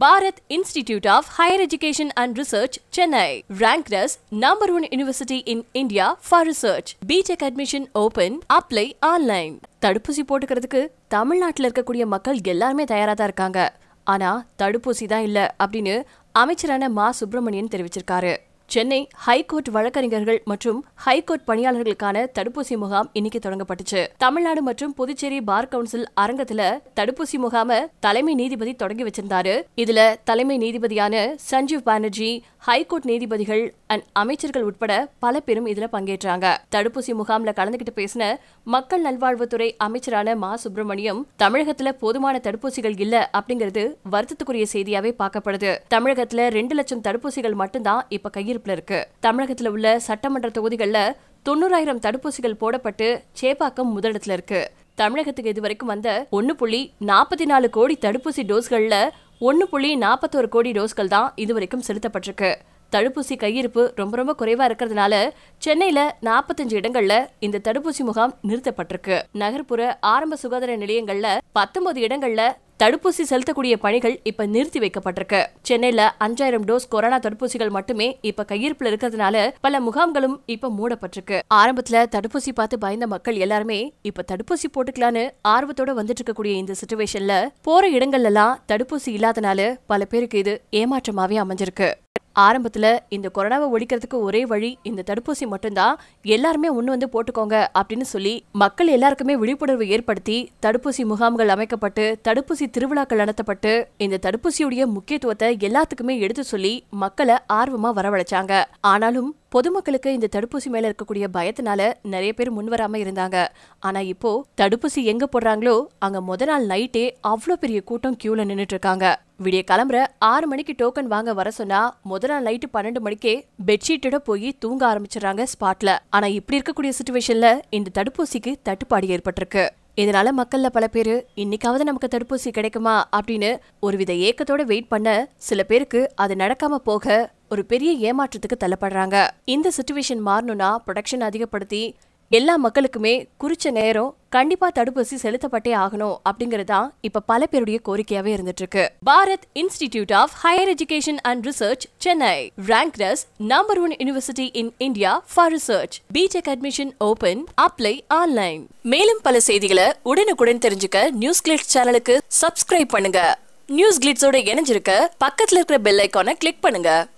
Bharat Institute of Higher Education and Research, Chennai, ranked as number one university in India for research. BTech admission open, apply online. தடுப்பூசி போட்டுக்கிறதுக்கு தமிழ்நாட்டில் இருக்கக்கூடிய மக்கள் எல்லாருமே தயாராக தான் இருக்காங்க ஆனால் தடுப்பூசி தான் இல்லை அப்படின்னு அமைச்சரான மா சுப்பிரமணியன் தெரிவிச்சிருக்காரு சென்னை ஹைகோர்ட் வழக்கறிஞர்கள் மற்றும் ஹைகோர்ட் பணியாளர்களுக்கான தடுப்பூசி முகாம் இன்னைக்கு தொடங்கப்பட்டுச்சு தமிழ்நாடு மற்றும் புதுச்சேரி பார் கவுன்சில் அரங்கத்துல தடுப்பூசி முகாம தலைமை நீதிபதி தொடங்கி வச்சிருந்தாரு இதுல தலைமை நீதிபதியான சஞ்சீவ் பானர்ஜி ஹைகோர்ட் நீதிபதிகள் அண்ட் அமைச்சர்கள் உட்பட பல பேரும் இதுல பங்கேற்றாங்க தடுப்பூசி முகாம்ல கலந்துகிட்டு பேசின மக்கள் நல்வாழ்வுத்துறை அமைச்சரான மா சுப்பிரமணியம் தமிழகத்துல போதுமான தடுப்பூசிகள் இல்ல அப்படிங்கிறது வருத்தத்துக்குரிய செய்தியாவே பார்க்கப்படுது தமிழகத்துல ரெண்டு லட்சம் தடுப்பூசிகள் மட்டும்தான் இப்ப கையில் கையிருப்பில் இருக்கு தமிழகத்தில் உள்ள சட்டமன்ற தொகுதிகளில் தொண்ணூறாயிரம் தடுப்பூசிகள் போடப்பட்டு சேப்பாக்கம் முதலிடத்துல இருக்கு தமிழகத்துக்கு இதுவரைக்கும் வந்த ஒன்னு புள்ளி நாற்பத்தி நாலு கோடி தடுப்பூசி டோஸ்களில் ஒன்னு புள்ளி நாற்பத்தோரு கோடி டோஸ்கள் தான் இதுவரைக்கும் செலுத்தப்பட்டிருக்கு தடுப்பூசி கையிருப்பு ரொம்ப ரொம்ப குறைவா இருக்கிறதுனால சென்னையில நாற்பத்தஞ்சு இடங்கள்ல இந்த தடுப்பூசி முகாம் நிறுத்தப்பட்டிருக்கு நகர்ப்புற ஆரம்ப சுகாதார நிலையங்கள்ல பத்தொன்பது இடங்கள்ல தடுப்பூசி செலுத்தக்கூடிய பணிகள் இப்ப நிறுத்தி வைக்கப்பட்டிருக்கு சென்னையில அஞ்சாயிரம் டோஸ் கொரோனா தடுப்பூசிகள் மட்டுமே இப்ப கையிருப்புல இருக்கிறதுனால பல முகாம்களும் இப்ப மூடப்பட்டிருக்கு ஆரம்பத்துல தடுப்பூசி பார்த்து பயந்த மக்கள் எல்லாருமே இப்ப தடுப்பூசி போட்டுக்கலான்னு ஆர்வத்தோட வந்துட்டு இருக்கக்கூடிய இந்த சுச்சுவேஷன்ல போற இடங்கள்ல எல்லாம் தடுப்பூசி இல்லாதனால பல பேருக்கு இது ஏமாற்றமாவே அமைஞ்சிருக்கு ஆரம்பத்தில் இந்த கொரோனாவை ஒழிக்கிறதுக்கு ஒரே வழி இந்த தடுப்பூசி மட்டும்தான் எல்லாருமே ஒன்று வந்து போட்டுக்கோங்க அப்படின்னு சொல்லி மக்கள் எல்லாருக்குமே விழிப்புணர்வு ஏற்படுத்தி தடுப்பூசி முகாம்கள் அமைக்கப்பட்டு தடுப்பூசி திருவிழாக்கள் நடத்தப்பட்டு இந்த தடுப்பூசியுடைய முக்கியத்துவத்தை எல்லாத்துக்குமே எடுத்து சொல்லி மக்களை ஆர்வமாக வரவழைச்சாங்க ஆனாலும் பொதுமக்களுக்கு இந்த தடுப்பூசி மேல இருக்கக்கூடிய பயத்தினால நிறைய பேர் முன்வராம இருந்தாங்க ஆனா இப்போ தடுப்பூசி எங்க போடுறாங்களோ அங்க முத நாள் நைட்டே அவ்வளோ பெரிய கூட்டம் கியூல நின்றுட்டு இருக்காங்க விடிய கிளம்புற ஆறு மணிக்கு டோக்கன் வாங்க வர சொன்னா முதல் நாள் நைட்டு பன்னெண்டு மணிக்கே பெட்ஷீட்டோட போய் தூங்க ஆரம்பிச்சிடறாங்க ஸ்பாட்ல ஆனா இப்படி இருக்கக்கூடிய சுச்சுவேஷன்ல இந்த தடுப்பூசிக்கு தட்டுப்பாடு ஏற்பட்டிருக்கு இதனால மக்கள்ல பல பேர் இன்னைக்காவது நமக்கு தடுப்பூசி கிடைக்குமா அப்படின்னு ஒருவித ஏக்கத்தோட வெயிட் பண்ண சில பேருக்கு அது நடக்காம போக ஒரு பெரிய ஏமாற்றத்துக்கு தள்ளப்படுறாங்க இந்த சுச்சுவேஷன் மாறணும்னா ப்ரொடக்ஷன் அதிகப்படுத்தி எல்லா மக்களுக்குமே குறிச்ச நேரம் கண்டிப்பா தடுப்பூசி செலுத்தப்பட்டே ஆகணும் அப்படிங்கறதா இப்ப பல பேருடைய கோரிக்கையாவே இருந்துட்டு இருக்கு Bharat institute of higher education and research Chennai rank number one university in India for research BTech admission open apply online மேலும் பல செய்திகளை உடனுக்குடன் தெரிஞ்சுக்க நியூஸ் கிளிட் சேனலுக்கு சப்ஸ்கிரைப் பண்ணுங்க நியூஸ் கிளிட்ஸோட இணைஞ்சிருக்க பக்கத்துல இருக்கிற பெல் ஐக்கான கிளிக் பண்ணுங்க